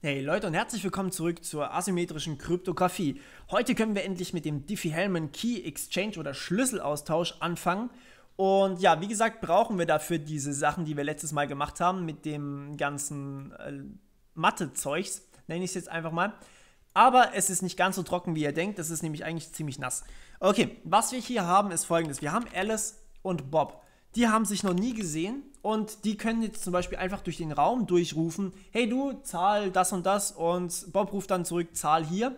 Hey Leute und herzlich willkommen zurück zur asymmetrischen Kryptographie. Heute können wir endlich mit dem Diffie-Hellman Key Exchange oder Schlüsselaustausch anfangen. Und ja, wie gesagt, brauchen wir dafür diese Sachen, die wir letztes Mal gemacht haben mit dem ganzen äh, Mathe-Zeugs, nenne ich es jetzt einfach mal. Aber es ist nicht ganz so trocken, wie ihr denkt. Es ist nämlich eigentlich ziemlich nass. Okay, was wir hier haben, ist folgendes. Wir haben Alice und Bob. Die haben sich noch nie gesehen und die können jetzt zum Beispiel einfach durch den Raum durchrufen, hey du, zahl das und das und Bob ruft dann zurück, zahl hier.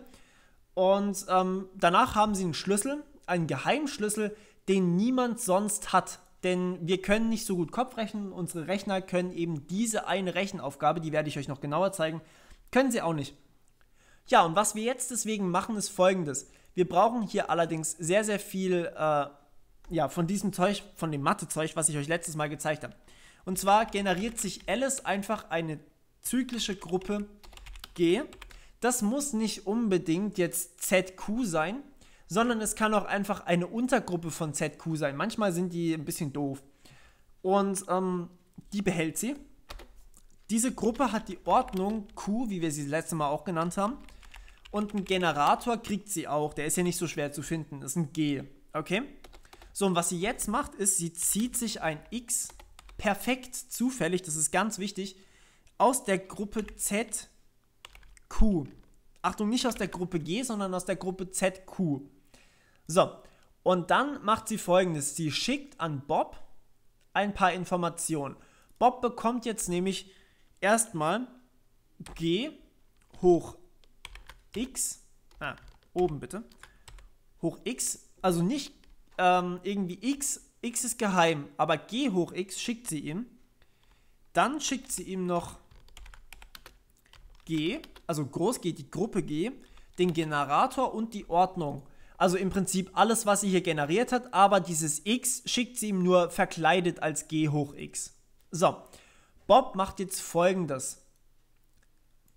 Und ähm, danach haben sie einen Schlüssel, einen Geheimschlüssel, den niemand sonst hat. Denn wir können nicht so gut Kopfrechnen, unsere Rechner können eben diese eine Rechenaufgabe, die werde ich euch noch genauer zeigen, können sie auch nicht. Ja, und was wir jetzt deswegen machen, ist folgendes. Wir brauchen hier allerdings sehr, sehr viel äh, ja, von diesem Zeug, von dem Mathezeug, was ich euch letztes Mal gezeigt habe. Und zwar generiert sich Alice einfach eine zyklische Gruppe G. Das muss nicht unbedingt jetzt ZQ sein, sondern es kann auch einfach eine Untergruppe von ZQ sein. Manchmal sind die ein bisschen doof. Und ähm, die behält sie. Diese Gruppe hat die Ordnung Q, wie wir sie das letzte Mal auch genannt haben. Und einen Generator kriegt sie auch. Der ist ja nicht so schwer zu finden. Das ist ein G. Okay? So, und was sie jetzt macht, ist, sie zieht sich ein X perfekt zufällig, das ist ganz wichtig, aus der Gruppe ZQ. Achtung, nicht aus der Gruppe G, sondern aus der Gruppe ZQ. So, und dann macht sie folgendes. Sie schickt an Bob ein paar Informationen. Bob bekommt jetzt nämlich erstmal G hoch X, ah, oben bitte, hoch X, also nicht ähm, irgendwie X x ist geheim, aber g hoch x schickt sie ihm. Dann schickt sie ihm noch g, also groß g, die Gruppe g, den Generator und die Ordnung. Also im Prinzip alles, was sie hier generiert hat, aber dieses x schickt sie ihm nur verkleidet als g hoch x. So, Bob macht jetzt folgendes.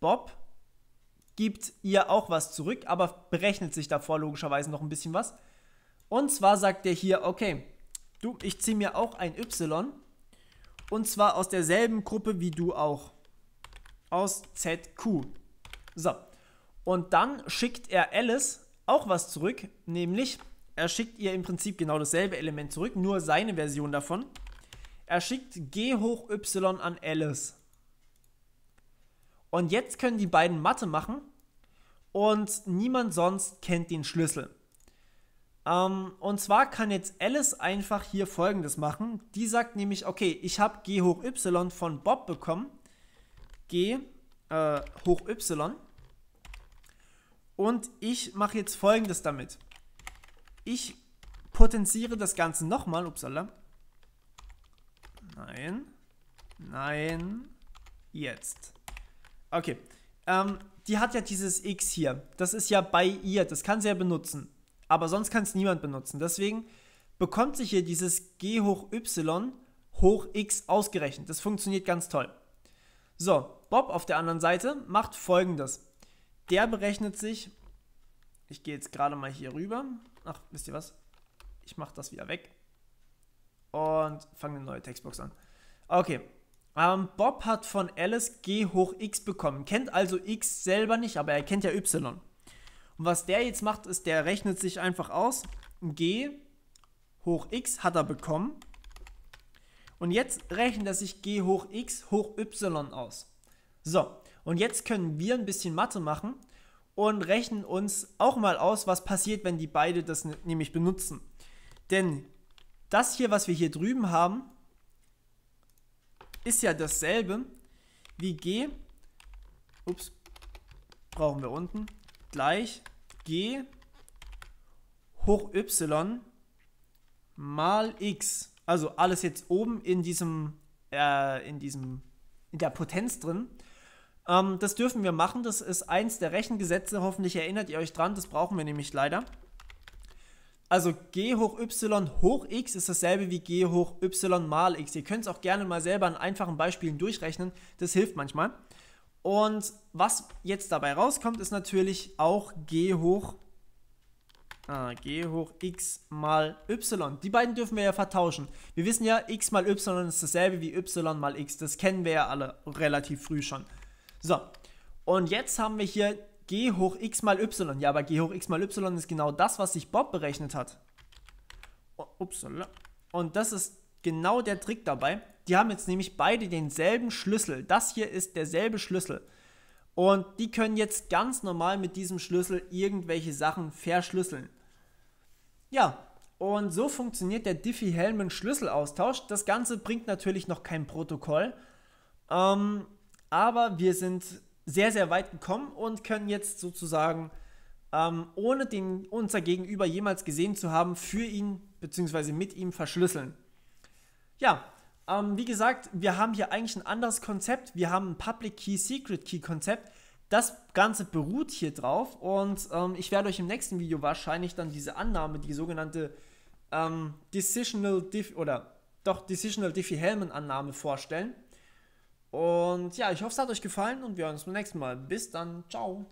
Bob gibt ihr auch was zurück, aber berechnet sich davor logischerweise noch ein bisschen was. Und zwar sagt er hier, okay, Du, ich ziehe mir auch ein Y. Und zwar aus derselben Gruppe wie du auch. Aus ZQ. So. Und dann schickt er Alice auch was zurück, nämlich er schickt ihr im Prinzip genau dasselbe Element zurück, nur seine Version davon. Er schickt G hoch Y an Alice. Und jetzt können die beiden Mathe machen und niemand sonst kennt den Schlüssel. Ähm, und zwar kann jetzt Alice einfach hier folgendes machen. Die sagt nämlich, okay, ich habe g hoch y von Bob bekommen. g äh, hoch y. Und ich mache jetzt folgendes damit. Ich potenziere das Ganze nochmal. Upsala. Nein. Nein. Jetzt. Okay. Ähm, die hat ja dieses X hier. Das ist ja bei ihr. Das kann sie ja benutzen aber sonst kann es niemand benutzen. Deswegen bekommt sich hier dieses g hoch y hoch x ausgerechnet. Das funktioniert ganz toll. So, Bob auf der anderen Seite macht folgendes. Der berechnet sich, ich gehe jetzt gerade mal hier rüber. Ach, wisst ihr was? Ich mache das wieder weg und fange eine neue Textbox an. Okay, ähm, Bob hat von Alice g hoch x bekommen, kennt also x selber nicht, aber er kennt ja y. Und was der jetzt macht, ist, der rechnet sich einfach aus. G hoch x hat er bekommen. Und jetzt rechnet er sich g hoch x hoch y aus. So, und jetzt können wir ein bisschen Mathe machen und rechnen uns auch mal aus, was passiert, wenn die beide das nämlich benutzen. Denn das hier, was wir hier drüben haben, ist ja dasselbe wie g, ups, brauchen wir unten, gleich g hoch y mal x. Also alles jetzt oben in diesem, äh, in diesem, in der Potenz drin. Ähm, das dürfen wir machen. Das ist eins der Rechengesetze. Hoffentlich erinnert ihr euch dran. Das brauchen wir nämlich leider. Also g hoch y hoch x ist dasselbe wie g hoch y mal x. Ihr könnt es auch gerne mal selber an einfachen Beispielen durchrechnen. Das hilft manchmal. Und was jetzt dabei rauskommt, ist natürlich auch g hoch Ah, g hoch x mal y. Die beiden dürfen wir ja vertauschen. Wir wissen ja, x mal y ist dasselbe wie y mal x. Das kennen wir ja alle relativ früh schon. So, und jetzt haben wir hier g hoch x mal y. Ja, aber g hoch x mal y ist genau das, was sich Bob berechnet hat. Upsala. Und das ist genau der Trick dabei. Die haben jetzt nämlich beide denselben Schlüssel. Das hier ist derselbe Schlüssel. Und die können jetzt ganz normal mit diesem Schlüssel irgendwelche Sachen verschlüsseln. Ja, und so funktioniert der Diffie-Hellman Schlüsselaustausch. Das Ganze bringt natürlich noch kein Protokoll. Ähm, aber wir sind sehr, sehr weit gekommen und können jetzt sozusagen, ähm, ohne den, unser Gegenüber jemals gesehen zu haben, für ihn bzw. mit ihm verschlüsseln. Ja, ähm, wie gesagt, wir haben hier eigentlich ein anderes Konzept. Wir haben ein Public Key, Secret Key Konzept. Das Ganze beruht hier drauf und ähm, ich werde euch im nächsten Video wahrscheinlich dann diese Annahme, die sogenannte ähm, Decisional Diff oder doch Decisional Diffie-Hellman-Annahme vorstellen. Und ja, ich hoffe, es hat euch gefallen und wir hören uns beim nächsten Mal. Bis dann, ciao.